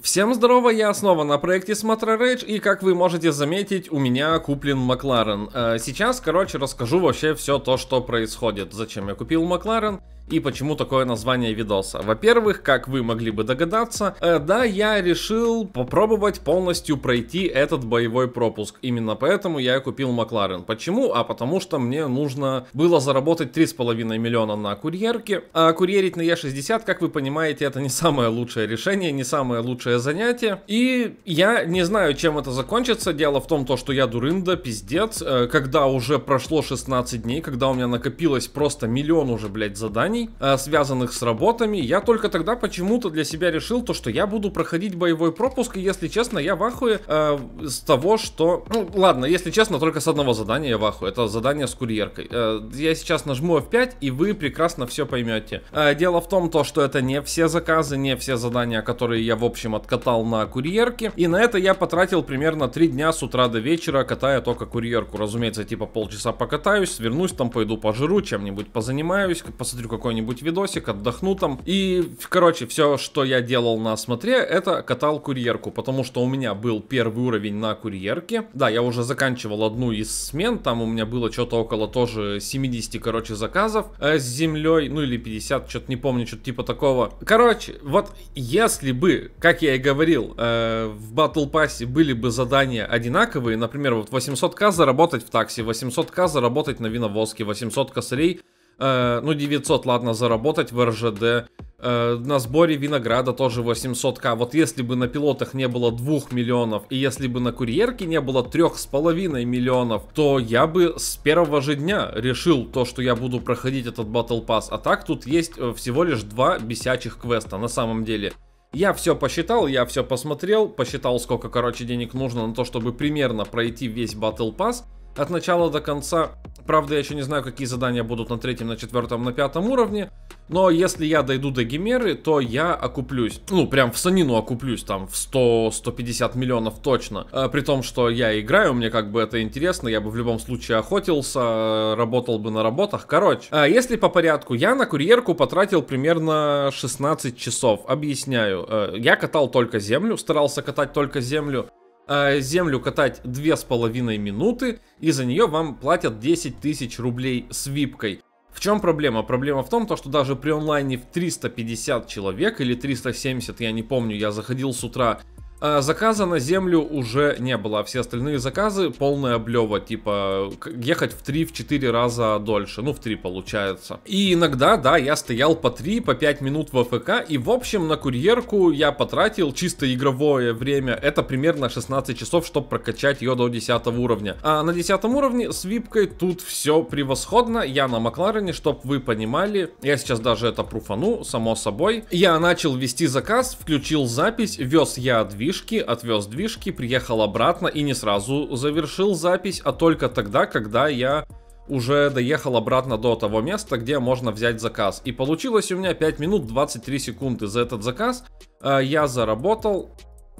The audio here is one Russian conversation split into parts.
Всем здорово, я снова на проекте Смотра Rage, и как вы можете заметить, у меня куплен Макларен. Э, сейчас, короче, расскажу вообще все то, что происходит, зачем я купил Макларен и почему такое название видоса. Во-первых, как вы могли бы догадаться, э, да, я решил попробовать полностью пройти этот боевой пропуск. Именно поэтому я купил Макларен. Почему? А потому что мне нужно было заработать 3,5 миллиона на курьерке. А курьерить на Е60, как вы понимаете, это не самое лучшее решение, не самое лучшее занятие. И я не знаю, чем это закончится. Дело в том, то, что я дурында, пиздец. Э, когда уже прошло 16 дней, когда у меня накопилось просто миллион уже, блядь, заданий, заданий, э, связанных с работами. Я только тогда почему-то для себя решил то, что я буду проходить боевой пропуск, и если честно, я в ахуе э, с того, что... Ну, ладно, если честно, только с одного задания я в ахуе. Это задание с курьеркой. Э, я сейчас нажму F5, и вы прекрасно все поймете. Э, дело в том, то, что это не все заказы, не все задания, которые я, в общем, откатал на курьерке. И на это я потратил примерно 3 дня с утра до вечера, катая только курьерку. Разумеется, типа полчаса покатаюсь, свернусь, там пойду пожру, чем-нибудь позанимаюсь, посмотрю, какой какой-нибудь видосик, отдохну там. И, короче, все, что я делал на смотре, это катал курьерку, потому что у меня был первый уровень на курьерке. Да, я уже заканчивал одну из смен, там у меня было что-то около тоже 70, короче, заказов э, с землей, ну или 50, что-то не помню, что-то типа такого. Короче, вот если бы, как я и говорил, э, в Battle Pass были бы задания одинаковые, например, вот 800к заработать в такси, 800к заработать на виновозке, 800 косарей Э, ну 900, ладно, заработать в РЖД. Э, на сборе винограда тоже 800к. Вот если бы на пилотах не было 2 миллионов, и если бы на курьерке не было 3,5 миллионов, то я бы с первого же дня решил то, что я буду проходить этот Battle Pass. А так тут есть э, всего лишь два бесячих квеста на самом деле. Я все посчитал, я все посмотрел, посчитал, сколько, короче, денег нужно на то, чтобы примерно пройти весь Battle Pass от начала до конца. Правда, я еще не знаю, какие задания будут на третьем, на четвертом, на пятом уровне. Но если я дойду до Гимеры, то я окуплюсь. Ну, прям в санину окуплюсь, там, в 100-150 миллионов точно. А, при том, что я играю, мне как бы это интересно, я бы в любом случае охотился, э, работал бы на работах. Короче, а если по порядку, я на курьерку потратил примерно 16 часов. Объясняю. Я катал только землю, старался катать только землю. А, землю катать 2,5 минуты, и за нее вам платят 10 тысяч рублей с випкой. В чем проблема? Проблема в том, что даже при онлайне в 350 человек или 370, я не помню, я заходил с утра а заказа на землю уже не было. Все остальные заказы полная облева, типа ехать в 3-4 раза дольше. Ну, в 3 получается. И иногда, да, я стоял по 3, по 5 минут в АФК. И, в общем, на курьерку я потратил чисто игровое время. Это примерно 16 часов, чтобы прокачать ее до 10 уровня. А на 10 уровне с випкой тут все превосходно. Я на Макларене, чтобы вы понимали. Я сейчас даже это пруфану, само собой. Я начал вести заказ, включил запись, вез я от движки, отвез движки, приехал обратно и не сразу завершил запись, а только тогда, когда я уже доехал обратно до того места, где можно взять заказ. И получилось у меня 5 минут 23 секунды за этот заказ. Э, я заработал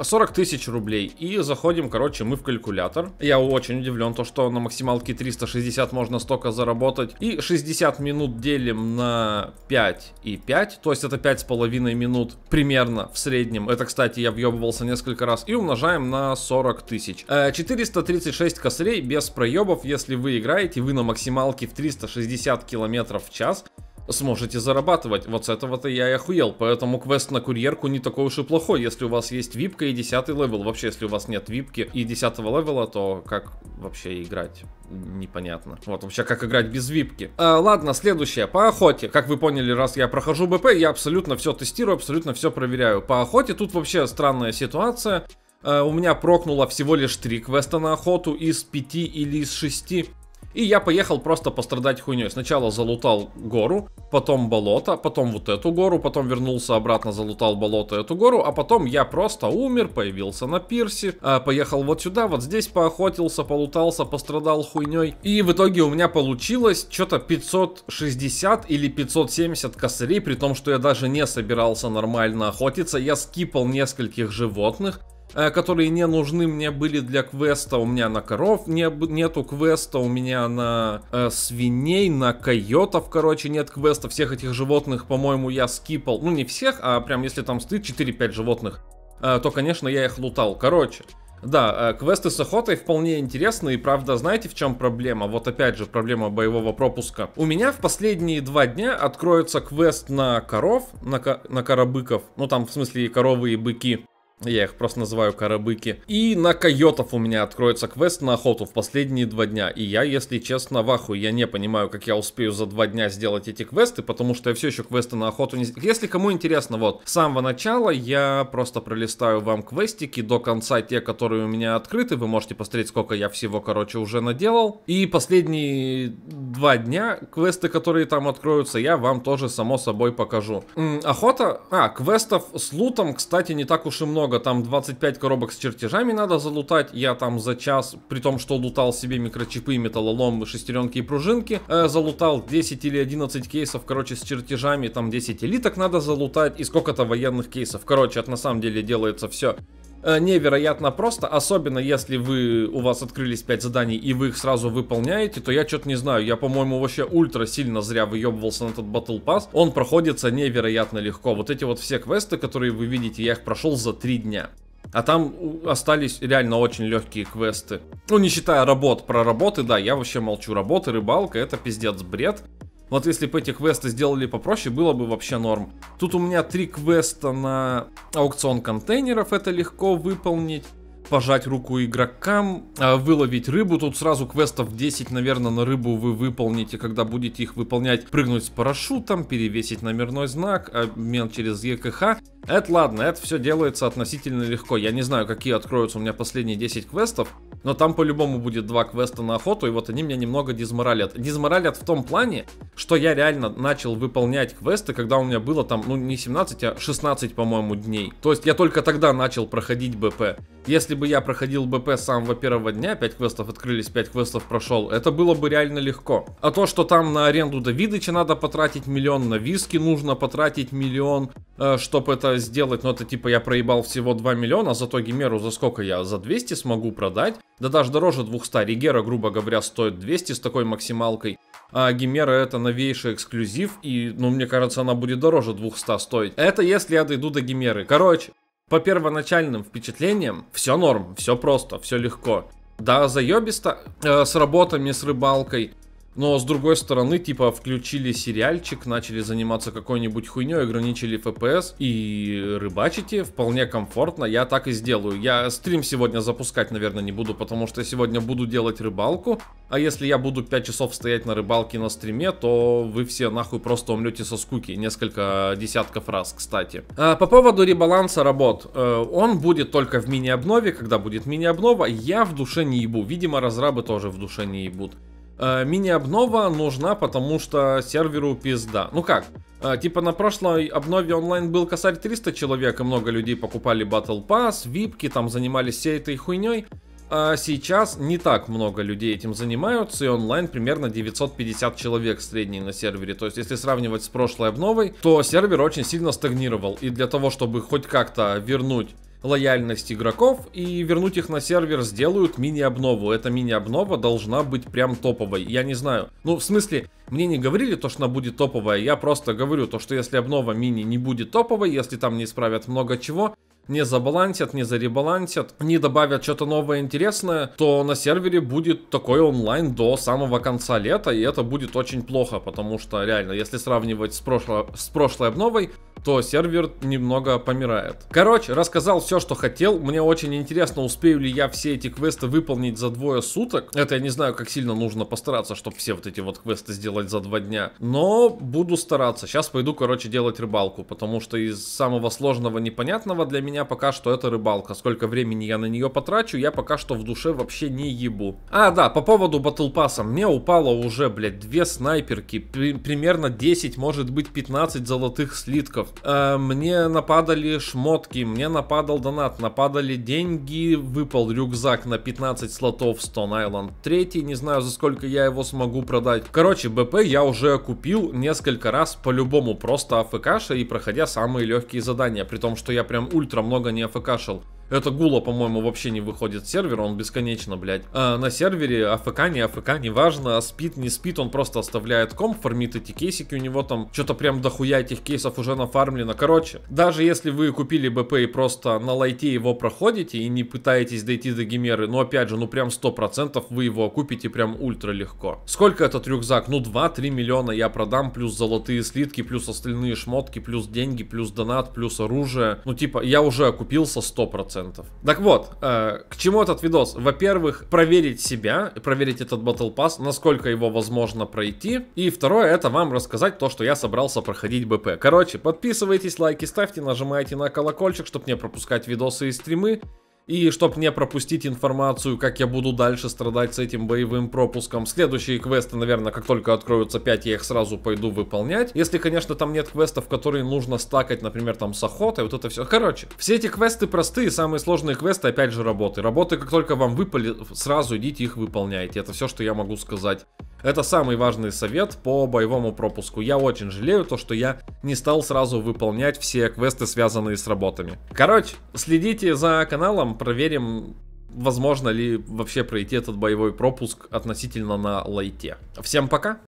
40 тысяч рублей. И заходим, короче, мы в калькулятор. Я очень удивлен, то, что на максималке 360 можно столько заработать. И 60 минут делим на 5 и 5. То есть это 5,5 минут примерно в среднем. Это, кстати, я въебывался несколько раз. И умножаем на 40 тысяч. 436 э, косарей без проебов, если вы играете, вы на максималке в 360 километров в час сможете зарабатывать. Вот с этого-то я и охуел. Поэтому квест на курьерку не такой уж и плохой, если у вас есть випка и 10 левел. Вообще, если у вас нет випки и 10 левела, то как вообще играть? непонятно. Вот вообще, как играть без випки. А, ладно, следующее. По охоте. Как вы поняли, раз я прохожу БП, я абсолютно все тестирую, абсолютно все проверяю. По охоте тут вообще странная ситуация. А, у меня прокнуло всего лишь 3 квеста на охоту из 5 или из 6. И я поехал просто пострадать хуйней. Сначала залутал гору, потом болото, потом вот эту гору, потом вернулся обратно, залутал болото, эту гору, а потом я просто умер, появился на пирсе, а, поехал вот сюда, вот здесь поохотился, полутался, пострадал хуйней. И в итоге у меня получилось что-то 560 или 570 косарей, при том, что я даже не собирался нормально охотиться, я скипал нескольких животных, Э, которые не нужны мне были для квеста. У меня на коров не, нету квеста, у меня на э, свиней, на койотов, короче, нет квеста. Всех этих животных, по-моему, я скипал. Ну, не всех, а прям если там стоит 4-5 животных, э, то, конечно, я их лутал. Короче, да, э, квесты с охотой вполне интересны, и правда, знаете, в чем проблема? Вот опять же, проблема боевого пропуска. У меня в последние два дня откроется квест на коров, на, ко на коробыков, ну там, в смысле, и коровы и быки. Я их просто называю корабыки. И на койотов у меня откроется квест на охоту в последние два дня. И я, если честно, в ахуе. Я не понимаю, как я успею за два дня сделать эти квесты, потому что я все еще квесты на охоту не... Если кому интересно, вот, с самого начала я просто пролистаю вам квестики до конца те, которые у меня открыты. Вы можете посмотреть, сколько я всего, короче, уже наделал. И последние два дня. Квесты, которые там откроются, я вам тоже, само собой, покажу. М охота? А, квестов с лутом, кстати, не так уж и много. Там 25 коробок с чертежами надо залутать. Я там за час, при том, что лутал себе микрочипы, металлолом, шестеренки и пружинки, э, залутал 10 или 11 кейсов, короче, с чертежами. Там 10 элиток надо залутать и сколько-то военных кейсов. Короче, это на самом деле делается все. Э, невероятно просто, особенно если вы, у вас открылись 5 заданий и вы их сразу выполняете, то я что-то не знаю, я, по-моему, вообще ультра сильно зря выебывался на этот Battle Pass, он проходится невероятно легко. Вот эти вот все квесты, которые вы видите, я их прошел за 3 дня. А там остались реально очень легкие квесты. Ну, не считая работ. Про работы, да, я вообще молчу. Работы, рыбалка, это пиздец бред. Вот если бы эти квесты сделали попроще, было бы вообще норм. Тут у меня три квеста на аукцион контейнеров, это легко выполнить пожать руку игрокам, а, выловить рыбу. Тут сразу квестов 10, наверное, на рыбу вы выполните, когда будете их выполнять. Прыгнуть с парашютом, перевесить номерной знак, обмен через ЕКХ. Это ладно, это все делается относительно легко. Я не знаю, какие откроются у меня последние 10 квестов. Но там по-любому будет два квеста на охоту, и вот они меня немного дизморалят. Дизморалят в том плане, что я реально начал выполнять квесты, когда у меня было там, ну не 17, а 16, по-моему, дней. То есть я только тогда начал проходить БП. Если бы я проходил БП с самого первого дня, 5 квестов открылись, 5 квестов прошел, это было бы реально легко. А то, что там на аренду Давидыча надо потратить миллион, на виски нужно потратить миллион, э, чтобы это сделать, но ну, это типа я проебал всего 2 миллиона, а зато Гимеру за сколько я? За 200 смогу продать? Да даже дороже 200, Ригера, грубо говоря, стоит 200 с такой максималкой. А Гимера это новейший эксклюзив, и, ну, мне кажется, она будет дороже 200 стоить. Это если я дойду до Гимеры. Короче, по первоначальным впечатлениям все норм, все просто, все легко. Да, заебисто э, с работами, с рыбалкой, но с другой стороны, типа, включили сериальчик, начали заниматься какой-нибудь хуйней, ограничили FPS и рыбачите вполне комфортно. Я так и сделаю. Я стрим сегодня запускать, наверное, не буду, потому что сегодня буду делать рыбалку. А если я буду 5 часов стоять на рыбалке на стриме, то вы все нахуй просто умрете со скуки. Несколько десятков раз, кстати. А, по поводу ребаланса работ. Э, он будет только в мини-обнове. Когда будет мини-обнова, я в душе не ебу. Видимо, разрабы тоже в душе не ебут. Э, мини-обнова нужна, потому что серверу пизда. Ну как, э, типа на прошлой обнове онлайн был косарь 300 человек, и много людей покупали Battle Pass, випки, там занимались всей этой хуйней. А сейчас не так много людей этим занимаются, и онлайн примерно 950 человек средний на сервере. То есть, если сравнивать с прошлой обновой, то сервер очень сильно стагнировал. И для того, чтобы хоть как-то вернуть лояльность игроков и вернуть их на сервер сделают мини-обнову. Эта мини-обнова должна быть прям топовой. Я не знаю. Ну, в смысле, мне не говорили то, что она будет топовая. Я просто говорю то, что если обнова мини не будет топовой, если там не исправят много чего, не забалансят, не заребалансят, не добавят что-то новое интересное, то на сервере будет такой онлайн до самого конца лета, и это будет очень плохо, потому что реально, если сравнивать с, прошло, с прошлой обновой, то сервер немного помирает. Короче, рассказал все, что хотел. Мне очень интересно, успею ли я все эти квесты выполнить за двое суток. Это я не знаю, как сильно нужно постараться, чтобы все вот эти вот квесты сделать за два дня. Но буду стараться. Сейчас пойду, короче, делать рыбалку, потому что из самого сложного непонятного для меня пока что это рыбалка. Сколько времени я на нее потрачу, я пока что в душе вообще не ебу. А, да, по поводу батл Мне упало уже, блядь, две снайперки, при примерно 10, может быть 15 золотых слитков. Э, мне нападали шмотки, мне нападал донат, нападали деньги, выпал рюкзак на 15 слотов Stone Island 3, не знаю за сколько я его смогу продать. Короче, БП я уже купил несколько раз по-любому, просто афкша и проходя самые легкие задания, при том, что я прям ультра много не афкшил. Это Гула, по-моему, вообще не выходит с сервера, он бесконечно, блядь. А на сервере АФК, не АФК, неважно, спит, не спит, он просто оставляет комп, фармит эти кейсики, у него там что-то прям дохуя этих кейсов уже нафармлено. Короче, даже если вы купили БП и просто на лайте его проходите и не пытаетесь дойти до гимеры, но ну, опять же, ну прям 100% вы его купите прям ультра легко. Сколько этот рюкзак? Ну 2-3 миллиона я продам, плюс золотые слитки, плюс остальные шмотки, плюс деньги, плюс донат, плюс оружие. Ну типа, я уже окупился 100% процентов. Так вот, э, к чему этот видос? Во-первых, проверить себя, проверить этот Battle Pass, насколько его возможно пройти. И второе, это вам рассказать то, что я собрался проходить БП. Короче, подписывайтесь, лайки ставьте, нажимайте на колокольчик, чтобы не пропускать видосы и стримы. И чтобы не пропустить информацию, как я буду дальше страдать с этим боевым пропуском. Следующие квесты, наверное, как только откроются 5, я их сразу пойду выполнять. Если, конечно, там нет квестов, которые нужно стакать, например, там с охотой, вот это все. Короче, все эти квесты простые, самые сложные квесты, опять же, работы. Работы, как только вам выпали, сразу идите их выполняйте. Это все, что я могу сказать. Это самый важный совет по боевому пропуску. Я очень жалею то, что я не стал сразу выполнять все квесты, связанные с работами. Короче, следите за каналом, проверим, возможно ли вообще пройти этот боевой пропуск относительно на лайте. Всем пока!